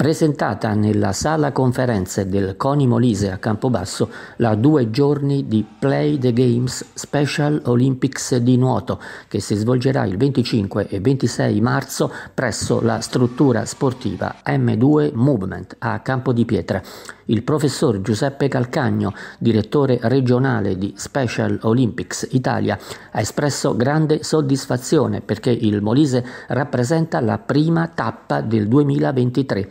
presentata nella sala conferenze del Coni Molise a Campobasso la due giorni di Play the Games Special Olympics di nuoto che si svolgerà il 25 e 26 marzo presso la struttura sportiva M2 Movement a Campo di Pietra. Il professor Giuseppe Calcagno, direttore regionale di Special Olympics Italia, ha espresso grande soddisfazione perché il Molise rappresenta la prima tappa del 2023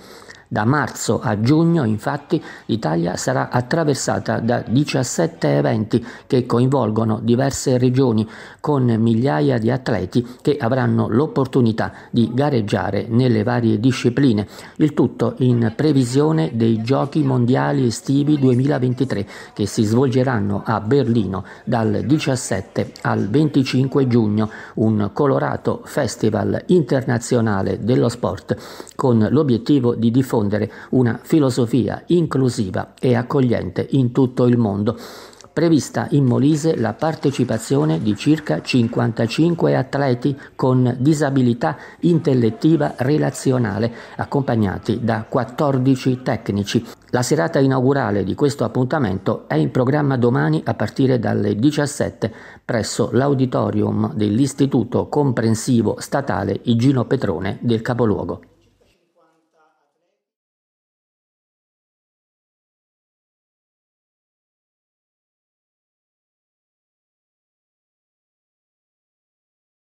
da marzo a giugno, infatti, l'Italia sarà attraversata da 17 eventi che coinvolgono diverse regioni con migliaia di atleti che avranno l'opportunità di gareggiare nelle varie discipline, il tutto in previsione dei Giochi Mondiali Estivi 2023 che si svolgeranno a Berlino dal 17 al 25 giugno, un colorato festival internazionale dello sport con l'obiettivo di diffondere diffondere una filosofia inclusiva e accogliente in tutto il mondo. Prevista in Molise la partecipazione di circa 55 atleti con disabilità intellettiva relazionale, accompagnati da 14 tecnici. La serata inaugurale di questo appuntamento è in programma domani a partire dalle 17 presso l'auditorium dell'Istituto Comprensivo Statale Igino Petrone del capoluogo.